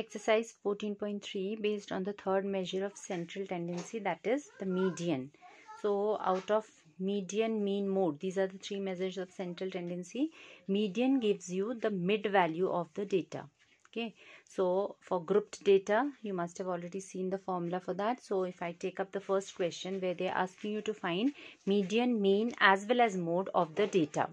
exercise 14.3 based on the third measure of central tendency that is the median so out of median mean mode these are the three measures of central tendency median gives you the mid value of the data okay so for grouped data you must have already seen the formula for that so if i take up the first question where they're asking you to find median mean as well as mode of the data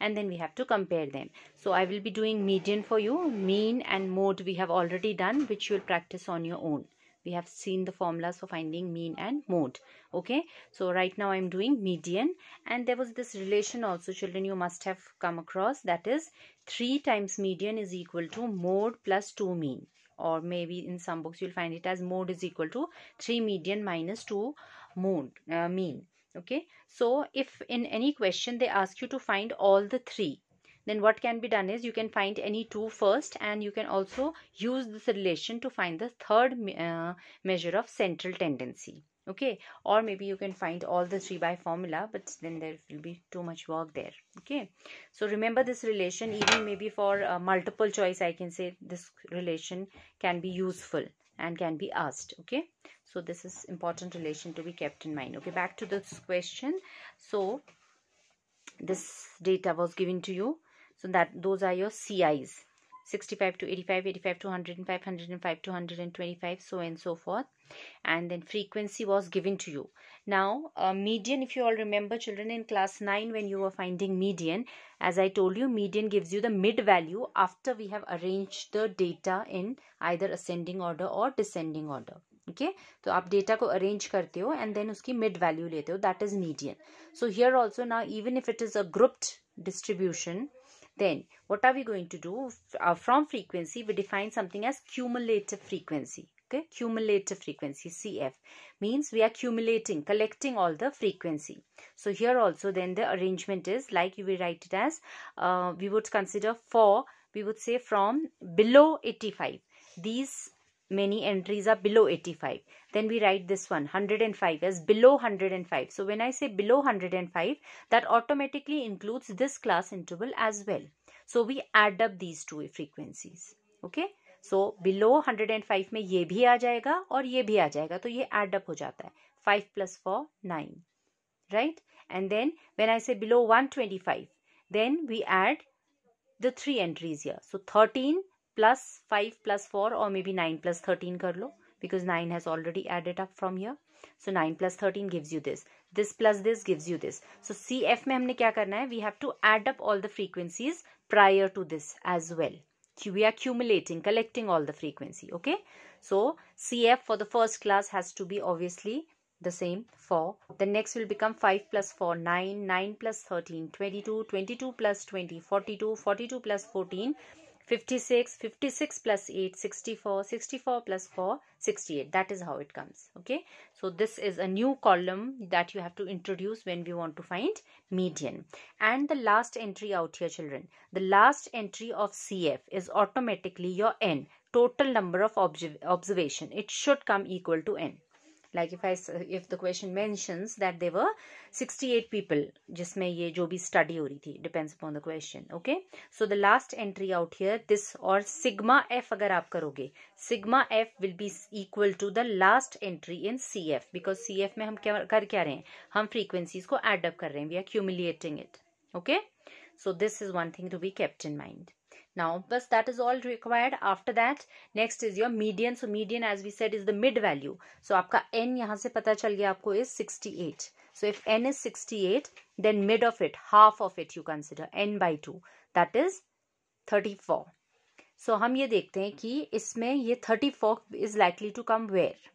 and then we have to compare them so i will be doing median for you mean and mode we have already done which you'll practice on your own we have seen the formulas for finding mean and mode okay so right now i'm doing median and there was this relation also children you must have come across that is 3 times median is equal to mode plus 2 mean or maybe in some books you'll find it as mode is equal to 3 median minus 2 mode uh, mean okay so if in any question they ask you to find all the three then what can be done is you can find any two first and you can also use this relation to find the third uh, measure of central tendency okay or maybe you can find all the three by formula but then there will be too much work there okay so remember this relation even maybe for uh, multiple choice i can say this relation can be useful and can be asked okay so this is important relation to be kept in mind okay back to this question so this data was given to you so that those are your CIs 65 to 85, 85 to 105, 105 to 125, so and so forth. And then frequency was given to you. Now, uh, median, if you all remember, children in class 9, when you were finding median, as I told you, median gives you the mid value after we have arranged the data in either ascending order or descending order. okay? so आप data को arrange and then and mid value mid value लेते हो that is median so here also ना even if it then what are we going to do? Uh, from frequency, we define something as cumulative frequency. Okay, cumulative frequency CF means we are accumulating, collecting all the frequency. So here also then the arrangement is like we write it as uh, we would consider for we would say from below 85 these many entries are below 85 then we write this one 105 as below 105 so when i say below 105 that automatically includes this class interval as well so we add up these two frequencies okay So below 105 में ये भी आ जाएगा और ये भी आ जाएगा तो ये add up हो जाता है 5 plus four nine. Right? And then when I say below 125 then we add the three entries here. So 13 plus five plus four और may be nine plus thirteen कर लो because nine has already added up from here so nine plus thirteen gives you this this plus this gives you this so C F में हमने क्या करना है we have to add up all the frequencies prior to this as well we are cumulating collecting all the frequency okay so C F for the first class has to be obviously the same for the next will become five plus four nine nine plus thirteen twenty two twenty two plus twenty forty 56 56 plus 8 64 64 plus 4 68 that is how it comes okay so this is a new column that you have to introduce when we want to find median and the last entry out here children the last entry of cf is automatically your n total number of observation it should come equal to n like if I if the question mentions that they were sixty eight people जिसमें ये जो भी study हो रही थी depends upon the question okay so the last entry out here this और sigma F अगर आप करोगे sigma F will be equal to the last entry in C F because C F में हम क्या कर क्या रहे हैं हम फ्रीक्वेंसीज को एडअप कर रहे हैं we are cumulating it okay so this is one thing to be kept in mind now but that is all required after that next is your median so median as we said is the mid value so aapka n yahan se pata chal gaya aapko is 68 so if n is 68 then mid of it half of it you consider n by 2 that is 34 so so, हम ये देखते हैं कि इसमें ये thirty four is likely to come where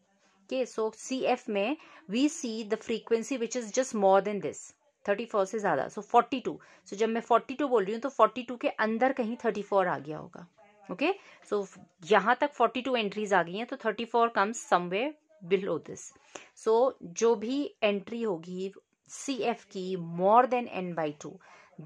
के so C F में we see the frequency which is just more than this thirty four से ज़्यादा सो फोर्टी टू सो जब मैं फोर्टी टू बोल रही हूँ तो फोर्टी टू के अंदर कहीं थर्टी फोर आ गया होगा ओके सो यहाँ तक फोर्टी टू एंट्रीज आ गई हैं तो thirty four comes somewhere below this so जो भी एंट्री होगी सी एफ की more than N by two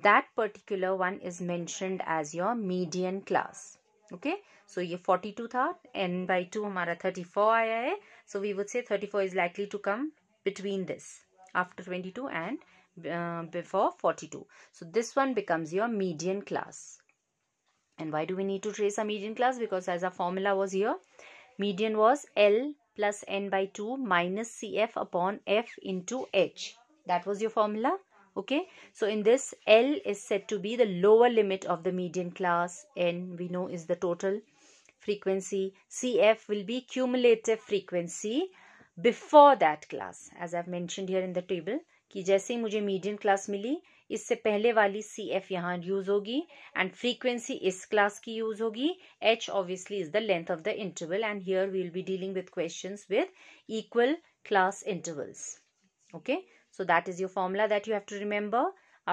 that particular one is mentioned as your median class okay so ये फोर्टी टू था N by two हमारा thirty four आया है so we would say thirty four is likely to come between this after twenty two and Uh, before 42 so this one becomes your median class and why do we need to trace a median class because as our formula was here median was l plus n by 2 minus cf upon f into h that was your formula okay so in this l is said to be the lower limit of the median class n we know is the total frequency cf will be cumulative frequency before that class as i've mentioned here in the table कि जैसे ही मुझे medium class मिली इससे पहले वाली C F यहाँ use होगी and frequency इस class की यूज होगी H obviously is the length of the interval and here we will be dealing with question with equal class intervals. Okay, so that is your formula that you have to remember.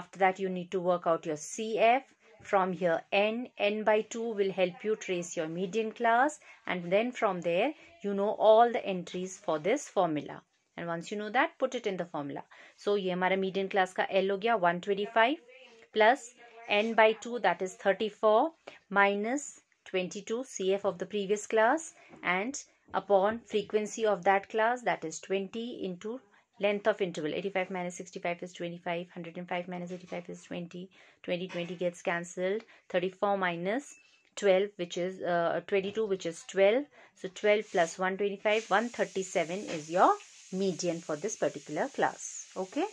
After that, you need to work out your CF. From here, n, n by 2 will help you trace your median class. And then from there, you know all the entries for this formula. And once you know that, put it in the formula. So, ये हमारा median class का l हो गया 125 plus n by two that is 34 minus 22 cf of the previous class and upon frequency of that class that is 20 into length of interval 85 minus 65 is 25 105 minus 85 is 20 20 20 gets cancelled 34 minus 12 which is uh, 22 which is 12 so 12 plus 125 137 is your median for this particular class. Okay.